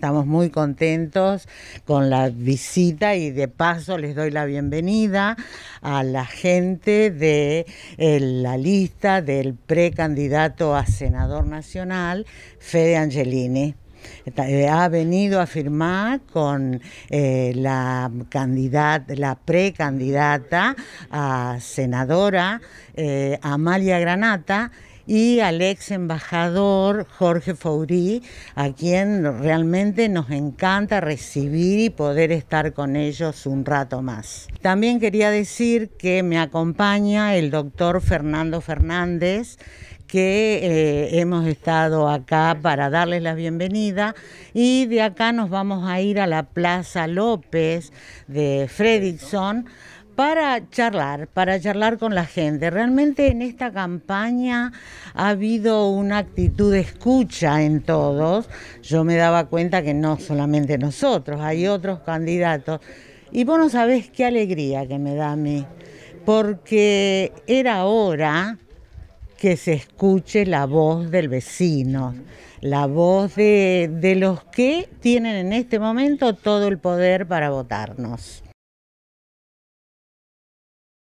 Estamos muy contentos con la visita y de paso les doy la bienvenida a la gente de eh, la lista del precandidato a senador nacional, Fede Angelini eh, ha venido a firmar con eh, la candidata, la precandidata a senadora Amalia Granata y al ex embajador Jorge Faurí, a quien realmente nos encanta recibir y poder estar con ellos un rato más. También quería decir que me acompaña el doctor Fernando Fernández, que eh, hemos estado acá para darles la bienvenida y de acá nos vamos a ir a la Plaza López de Fredrickson para charlar, para charlar con la gente. Realmente en esta campaña ha habido una actitud de escucha en todos. Yo me daba cuenta que no solamente nosotros, hay otros candidatos. Y vos no sabés qué alegría que me da a mí, porque era hora que se escuche la voz del vecino, la voz de, de los que tienen en este momento todo el poder para votarnos.